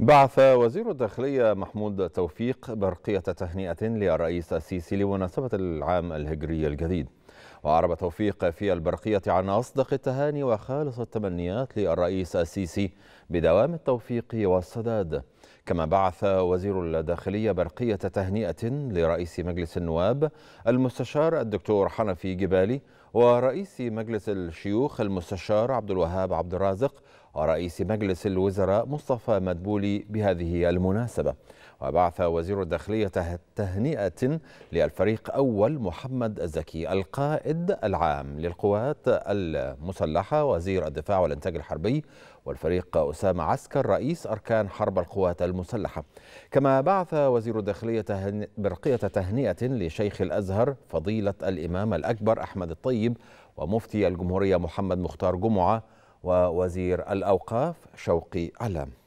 بعث وزير الداخلية محمود توفيق برقية تهنئة للرئيس السيسي لمناسبة العام الهجري الجديد وعرب توفيق في البرقية عن أصدق التهاني وخالص التمنيات للرئيس السيسي بدوام التوفيق والسداد كما بعث وزير الداخلية برقية تهنئة لرئيس مجلس النواب المستشار الدكتور حنفي جبالي ورئيس مجلس الشيوخ المستشار عبد الوهاب عبد الرازق ورئيس مجلس الوزراء مصطفى مدبولي بهذه المناسبة وبعث وزير الداخلية تهنئة للفريق أول محمد الزكي القائد العام للقوات المسلحة وزير الدفاع والإنتاج الحربي والفريق أسامة عسكر رئيس أركان حرب القوات المسلحة كما بعث وزير الداخلية برقية تهنئة لشيخ الأزهر فضيلة الإمام الأكبر أحمد الطيب ومفتي الجمهورية محمد مختار جمعة ووزير الأوقاف شوقي علام